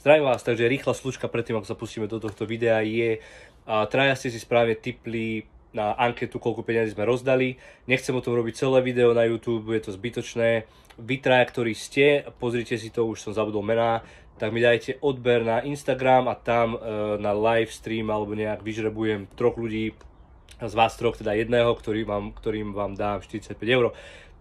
Zdravím vás, takže rýchla slučka predtým, ako sa pustíme do tohto videa je, a traja ste si správne tipli na anketu, koľko peniazy sme rozdali. Nechcem o tom robiť celé video na YouTube, je to zbytočné. Vy traja, ktorí ste, pozrite si to, už som zabudol mená, tak mi dajte odber na Instagram a tam e, na live stream alebo nejak vyžrebujem troch ľudí, z vás troch, teda jedného, ktorý vám, ktorým vám dám 45 eur.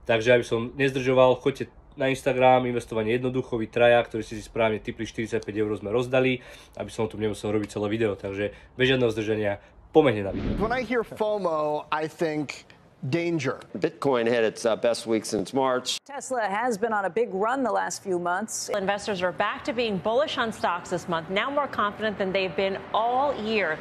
Takže aby som nezdržoval, choďte na Instagram, investovanie jednoducho, vy traja, ktorí ste si správne typli 45 eur sme rozdali, aby som tu nemusel robiť celé video, takže bez žiadneho zdržania, pomehne na video. When I hear FOMO, I think danger. Bitcoin had its uh, best week since March. Tesla has been on a big run the last few months. Investors are back to being bullish on stocks this month, now more confident than they've been all year.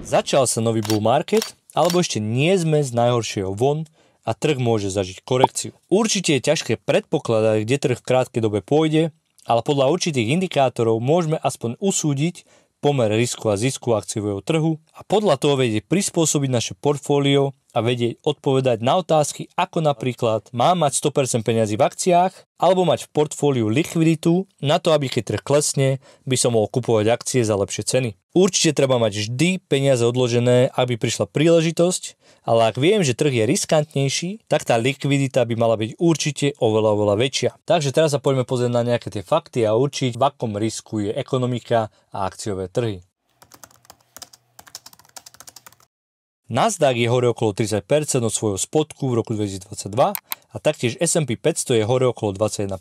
Začal sa nový bull market, alebo ešte nie sme z najhoršieho von, a trh môže zažiť korekciu. Určite je ťažké predpokladať, kde trh v krátkej dobe pôjde, ale podľa určitých indikátorov môžeme aspoň usúdiť pomer risku a zisku akciového trhu a podľa toho vedieť prispôsobiť naše portfólio a vedieť odpovedať na otázky ako napríklad má mať 100% peňazí v akciách alebo mať v portfóliu likviditu na to, aby keď trh klesne, by som mohol kupovať akcie za lepšie ceny. Určite treba mať vždy peniaze odložené, aby prišla príležitosť, ale ak viem, že trh je riskantnejší, tak tá likvidita by mala byť určite oveľa, oveľa väčšia. Takže teraz sa poďme pozrieť na nejaké tie fakty a určiť, v akom risku je ekonomika a akciové trhy. Nasdaq je hore okolo 30% od svojho spodku v roku 2022 a taktiež S&P 500 je hore okolo 21%.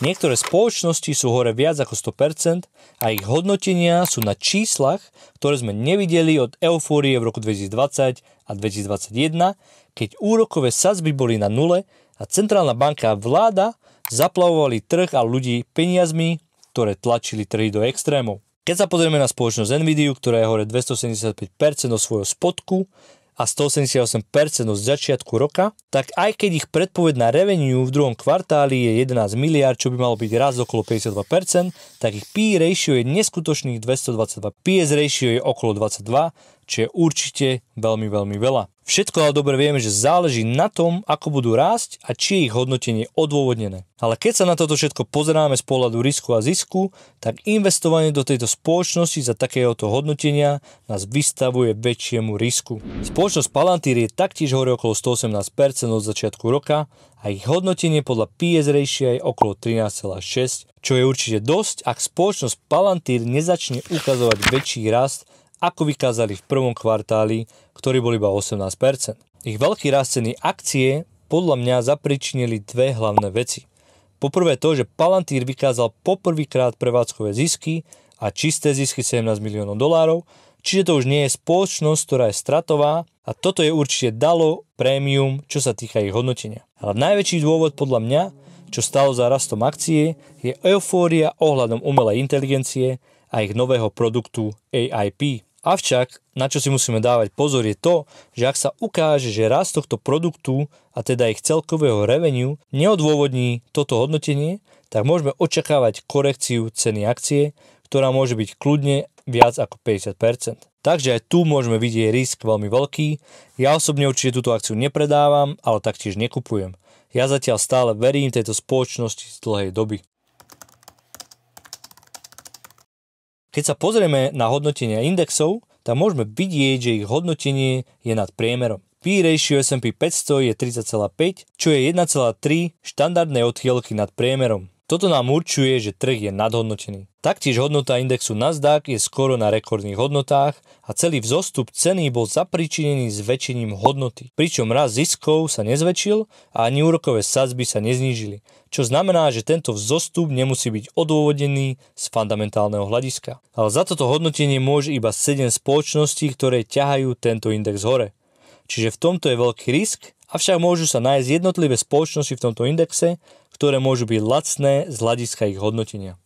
Niektoré spoločnosti sú hore viac ako 100% a ich hodnotenia sú na číslach, ktoré sme nevideli od eufórie v roku 2020 a 2021, keď úrokové sazby boli na nule a centrálna banka a vláda zaplavovali trh a ľudí peniazmi, ktoré tlačili trhy do extrémov. Keď sa pozrieme na spoločnosť Nvidia, ktorá je hore 275% od svojho spodku a 188% od začiatku roka, tak aj keď ich predpoveď na revenue v druhom kvartáli je 11 miliard, čo by malo byť raz okolo 52%, tak ich P e ratio je neskutočných 222. PS ratio je okolo 22, čo je určite veľmi, veľmi veľa. Všetko ale dobre vieme, že záleží na tom, ako budú rásť a či je ich hodnotenie odôvodnené. Ale keď sa na toto všetko pozeráme z pohľadu risku a zisku, tak investovanie do tejto spoločnosti za takéhoto hodnotenia nás vystavuje väčšiemu risku. Spoločnosť Palantir je taktiež hore okolo 118% od začiatku roka a ich hodnotenie podľa PS ratio je okolo 13,6, čo je určite dosť, ak spoločnosť Palantir nezačne ukazovať väčší rast ako vykázali v prvom kvartáli, ktorý bol iba 18%. Ich veľký rast ceny akcie podľa mňa zapričinili dve hlavné veci. Poprvé to, že Palantír vykázal poprvýkrát prevádzkové zisky a čisté zisky 17 miliónov dolárov, čiže to už nie je spoločnosť, ktorá je stratová a toto je určite dalo prémium, čo sa týka ich hodnotenia. Ale najväčší dôvod podľa mňa, čo stalo za rastom akcie, je eufória ohľadom umelej inteligencie a ich nového produktu AIP. Avšak, na čo si musíme dávať pozor je to, že ak sa ukáže, že rast tohto produktu a teda ich celkového reveniu neodôvodní toto hodnotenie, tak môžeme očakávať korekciu ceny akcie, ktorá môže byť kľudne viac ako 50%. Takže aj tu môžeme vidieť risk veľmi veľký. Ja osobne určite túto akciu nepredávam, ale taktiež nekupujem. Ja zatiaľ stále verím tejto spoločnosti z dlhej doby. Keď sa pozrieme na hodnotenia indexov, tam môžeme vidieť, že ich hodnotenie je nad priemerom. P ratio S&P 500 je 30,5, čo je 1,3 štandardnej odchýlky nad priemerom. Toto nám určuje, že trh je nadhodnotený. Taktiež hodnota indexu Nasdaq je skoro na rekordných hodnotách a celý vzostup ceny bol zapričinený zväčšením hodnoty. Pričom raz ziskov sa nezväčšil a ani úrokové sadzby sa neznížili, čo znamená, že tento vzostup nemusí byť odôvodený z fundamentálneho hľadiska. Ale za toto hodnotenie môže iba 7 spoločností, ktoré ťahajú tento index hore. Čiže v tomto je veľký risk, avšak môžu sa nájsť jednotlivé spoločnosti v tomto indexe, ktoré môžu byť lacné z hľadiska ich hodnotenia.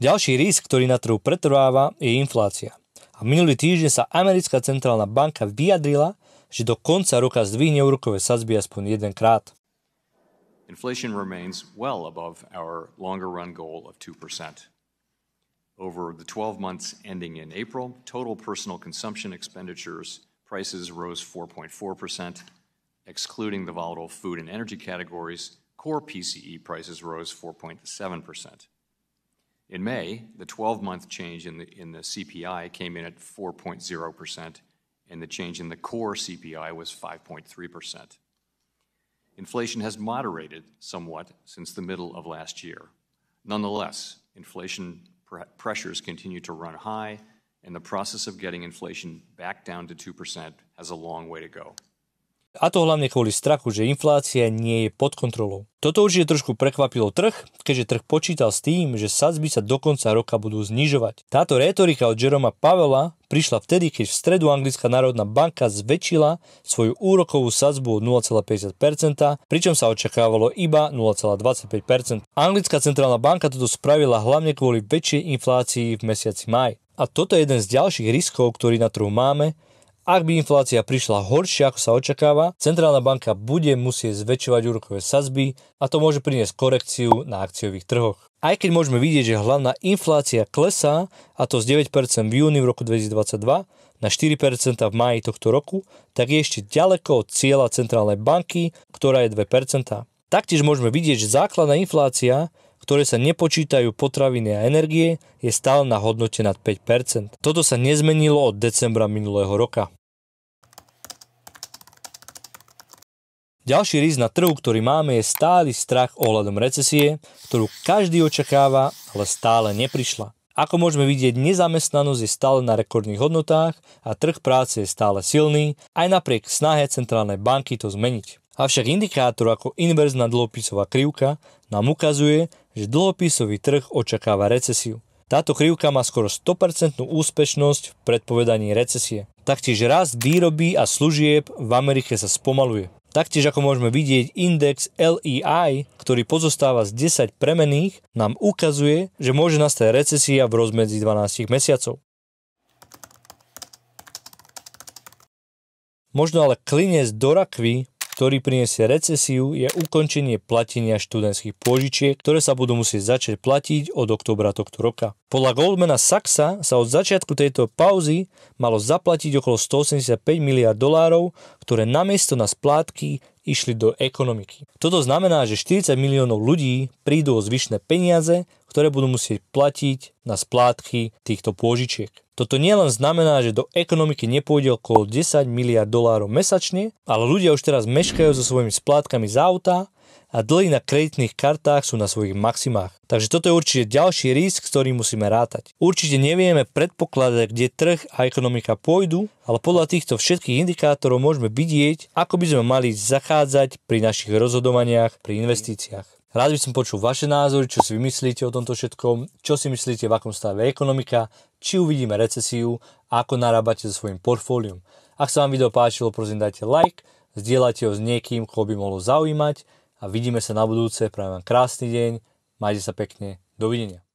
Ďalší risk, ktorý na trhu pretrváva, je inflácia. A minulý týždeň sa americká centrálna banka vyjadrila, že do konca roka zdvihne úrokové sadzby aspoň jedenkrát. Inflation remains well above our longer run goal of 2%. Over the 12 months ending in April, total personal consumption expenditures prices rose Excluding the volatile food and energy categories, core PCE prices rose 4.7%. In May, the 12 month change in the, in the CPI came in at 4.0%, and the change in the core CPI was 5.3%. Inflation has moderated somewhat since the middle of last year. Nonetheless, inflation pr- pressures continue to run high, and the process of getting inflation back down to 2% has a long way to go. A to hlavne kvôli strachu, že inflácia nie je pod kontrolou. Toto určite trošku prekvapilo trh, keďže trh počítal s tým, že sadzby sa do konca roka budú znižovať. Táto retorika od Jeroma Pavela prišla vtedy, keď v stredu Anglická národná banka zväčšila svoju úrokovú sadzbu o 0,50%, pričom sa očakávalo iba 0,25%. Anglická centrálna banka toto spravila hlavne kvôli väčšej inflácii v mesiaci maj. A toto je jeden z ďalších riskov, ktorý na trhu máme, ak by inflácia prišla horšia, ako sa očakáva, centrálna banka bude musieť zväčšovať úrokové sazby a to môže priniesť korekciu na akciových trhoch. Aj keď môžeme vidieť, že hlavná inflácia klesá, a to z 9% v júni v roku 2022 na 4% v máji tohto roku, tak je ešte ďaleko od cieľa centrálnej banky, ktorá je 2%. Taktiež môžeme vidieť, že základná inflácia ktoré sa nepočítajú potraviny a energie, je stále na hodnote nad 5%. Toto sa nezmenilo od decembra minulého roka. Ďalší riz na trhu, ktorý máme, je stály strach ohľadom recesie, ktorú každý očakáva, ale stále neprišla. Ako môžeme vidieť, nezamestnanosť je stále na rekordných hodnotách a trh práce je stále silný, aj napriek snahe centrálnej banky to zmeniť. Avšak indikátor ako inverzná dlhopisová krivka nám ukazuje, že dlhopisový trh očakáva recesiu. Táto krivka má skoro 100% úspešnosť v predpovedaní recesie. Taktiež rast výroby a služieb v Amerike sa spomaluje. Taktiež ako môžeme vidieť, index LEI, ktorý pozostáva z 10 premených, nám ukazuje, že môže nastať recesia v rozmedzi 12 mesiacov. Možno ale klinec do rakvy ktorý priniesie recesiu, je ukončenie platenia študentských pôžičiek, ktoré sa budú musieť začať platiť od oktobra tohto roka. Podľa Goldmana Sachsa sa od začiatku tejto pauzy malo zaplatiť okolo 185 miliard dolárov, ktoré namiesto na splátky išli do ekonomiky. Toto znamená, že 40 miliónov ľudí prídu o zvyšné peniaze, ktoré budú musieť platiť na splátky týchto pôžičiek. Toto nielen znamená, že do ekonomiky nepôjde okolo 10 miliard dolárov mesačne, ale ľudia už teraz meškajú so svojimi splátkami z auta, a dlhy na kreditných kartách sú na svojich maximách. Takže toto je určite ďalší risk, ktorý musíme rátať. Určite nevieme predpokladať, kde trh a ekonomika pôjdu, ale podľa týchto všetkých indikátorov môžeme vidieť, ako by sme mali zachádzať pri našich rozhodovaniach, pri investíciách. Rád by som počul vaše názory, čo si vymyslíte o tomto všetkom, čo si myslíte, v akom stave ekonomika, či uvidíme recesiu a ako narábate so svojím portfóliom. Ak sa vám video páčilo, prosím dajte like, zdieľajte ho s niekým, koho by mohlo zaujímať a vidíme sa na budúce. Prajem vám krásny deň, majte sa pekne, dovidenia.